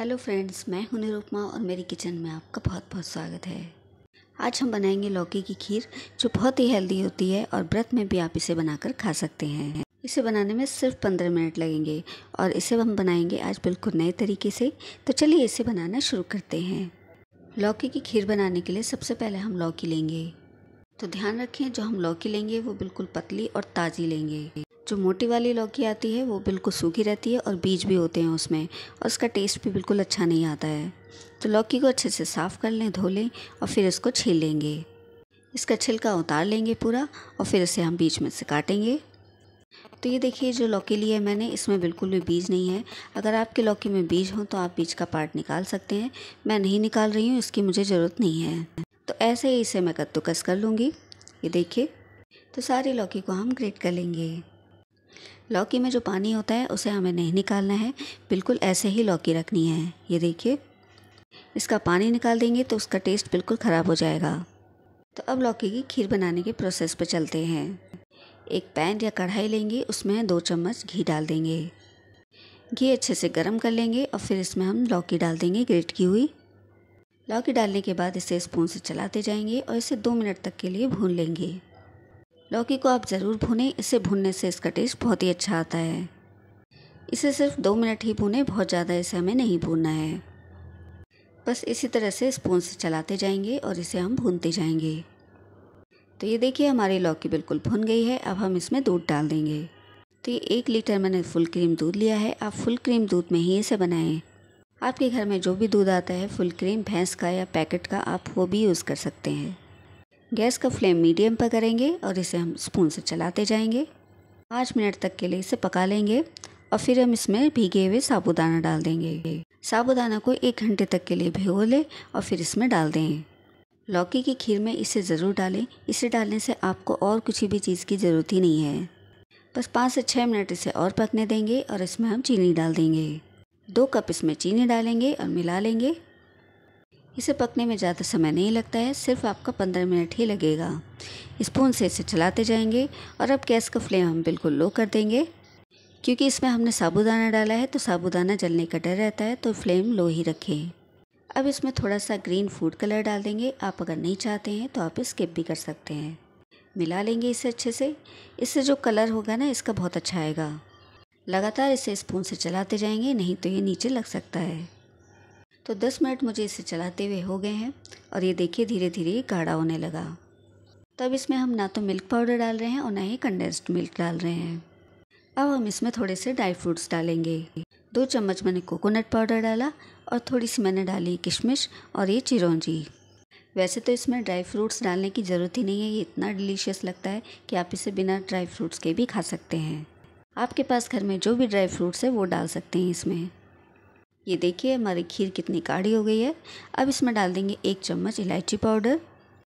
hello friends मैं हूं निरुपमा और मेरी किचन में आपका बहुत बहुत स्वागत है आज हम बनाएंगे लौकी की खीर जो बहुत ही हेल्दी होती है और व्रत में भी आप इसे बनाकर खा सकते हैं इसे बनाने में सिर्फ पंद्रह मिनट लगेंगे और इसे हम बनाएंगे आज बिल्कुल नए तरीके से तो चलिए इसे बनाना शुरू करते हैं लौकी की खीर बनाने के लिए सबसे पहले हम लौकी लेंगे तो ध्यान रखें जो हम लौकी लेंगे वो बिल्कुल पतली और ताज़ी लेंगे जो मोटी वाली लौकी आती है वो बिल्कुल सूखी रहती है और बीज भी होते हैं उसमें और उसका टेस्ट भी बिल्कुल अच्छा नहीं आता है तो लौकी को अच्छे से साफ़ कर लें धो लें और फिर इसको छील लेंगे इसका छिलका उतार लेंगे पूरा और फिर इसे हम बीच में से काटेंगे तो ये देखिए जो लौकी ली है मैंने इसमें बिल्कुल भी बीज नहीं है अगर आपके लौकी में बीज हो तो आप बीज का पार्ट निकाल सकते हैं मैं नहीं निकाल रही हूँ इसकी मुझे ज़रूरत नहीं है तो ऐसे ही इसे मैं कद्दूकस कर लूँगी ये देखिए तो सारी लौकी को हम ग्रेट कर लेंगे लौकी में जो पानी होता है उसे हमें नहीं निकालना है बिल्कुल ऐसे ही लौकी रखनी है ये देखिए इसका पानी निकाल देंगे तो उसका टेस्ट बिल्कुल ख़राब हो जाएगा तो अब लौकी की खीर बनाने के प्रोसेस पर चलते हैं एक पैन या कढ़ाई लेंगे उसमें दो चम्मच घी डाल देंगे घी अच्छे से गर्म कर लेंगे और फिर इसमें हम लौकी डाल देंगे ग्रेट की हुई लौकी डालने के बाद इसे स्पून से चलाते जाएंगे और इसे दो मिनट तक के लिए भून लेंगे लौकी को आप ज़रूर भुने इसे भूनने से इसका टेस्ट बहुत ही अच्छा आता है इसे सिर्फ दो मिनट ही भुने बहुत ज़्यादा इसे हमें नहीं भूनना है बस इसी तरह से स्पून से चलाते जाएंगे और इसे हम भूनते जाएंगे तो ये देखिए हमारी लौकी बिल्कुल भुन गई है अब हम इसमें दूध डाल देंगे तो ये एक लीटर मैंने फुल क्रीम दूध लिया है आप फुल क्रीम दूध में ही इसे बनाएं आपके घर में जो भी दूध आता है फुल क्रीम भैंस का या पैकेट का आप वो भी यूज़ कर सकते हैं गैस का फ्लेम मीडियम पर करेंगे और इसे हम स्पून से चलाते जाएंगे पाँच मिनट तक के लिए इसे पका लेंगे और फिर हम इसमें भीगे हुए साबुदाना डाल देंगे साबुदाना को एक घंटे तक के लिए भिगो लें और फिर इसमें डाल दें लौकी की खीर में इसे ज़रूर डालें इसे डालने से आपको और कुछ भी चीज़ की ज़रूरत ही नहीं है बस पाँच से छः मिनट इसे और पकने देंगे और इसमें हम चीनी डाल देंगे दो कप इसमें चीनी डालेंगे और मिला लेंगे इसे पकने में ज़्यादा समय नहीं लगता है सिर्फ आपका पंद्रह मिनट ही लगेगा स्पून से इसे चलाते जाएंगे और अब गैस का फ्लेम हम बिल्कुल लो कर देंगे क्योंकि इसमें हमने साबुदाना डाला है तो साबुदाना जलने का डर रहता है तो फ्लेम लो ही रखें अब इसमें थोड़ा सा ग्रीन फूड कलर डाल देंगे आप अगर नहीं चाहते हैं तो आप स्किप भी कर सकते हैं मिला लेंगे इसे अच्छे से इससे जो कलर होगा ना इसका बहुत अच्छा आएगा लगातार इसे स्पून से चलाते जाएंगे नहीं तो ये नीचे लग सकता है तो दस मिनट मुझे इसे चलाते हुए हो गए हैं और ये देखिए धीरे धीरे गाढ़ा होने लगा तब इसमें हम ना तो मिल्क पाउडर डाल रहे हैं और ना ही कंडेंस्ड मिल्क डाल रहे हैं अब हम इसमें थोड़े से ड्राई फ्रूट्स डालेंगे दो चम्मच मैंने कोकोनट पाउडर डाला और थोड़ी सी मैंने डाली किशमिश और ये चिरौंजी वैसे तो इसमें ड्राई फ्रूट्स डालने की ज़रूरत ही नहीं है ये इतना डिलीशियस लगता है कि आप इसे बिना ड्राई फ्रूट्स के भी खा सकते हैं आपके पास घर में जो भी ड्राई फ्रूट्स है वो डाल सकते हैं इसमें ये देखिए हमारी खीर कितनी गाढ़ी हो गई है अब इसमें डाल देंगे एक चम्मच इलायची पाउडर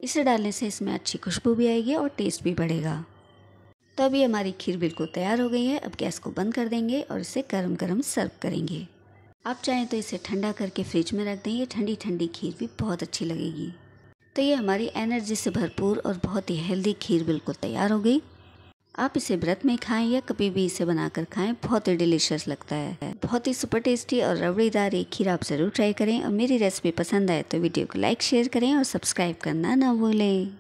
इसे डालने से इसमें अच्छी खुशबू भी आएगी और टेस्ट भी बढ़ेगा तो अभी हमारी खीर बिल्कुल तैयार हो गई है अब गैस को बंद कर देंगे और इसे गर्म गर्म सर्व करेंगे आप चाहें तो इसे ठंडा करके फ्रिज में रख दें ये ठंडी ठंडी खीर भी बहुत अच्छी लगेगी तो ये हमारी एनर्जी से भरपूर और बहुत ही हेल्दी खीर बिल्कुल तैयार हो गई आप इसे व्रत में खाएं या कभी भी इसे बनाकर खाएं बहुत ही डिलीशियस लगता है बहुत ही सुपर टेस्टी और रबड़ीदार ये खीर आप ज़रूर ट्राई करें और मेरी रेसिपी पसंद आए तो वीडियो को लाइक शेयर करें और सब्सक्राइब करना ना भूलें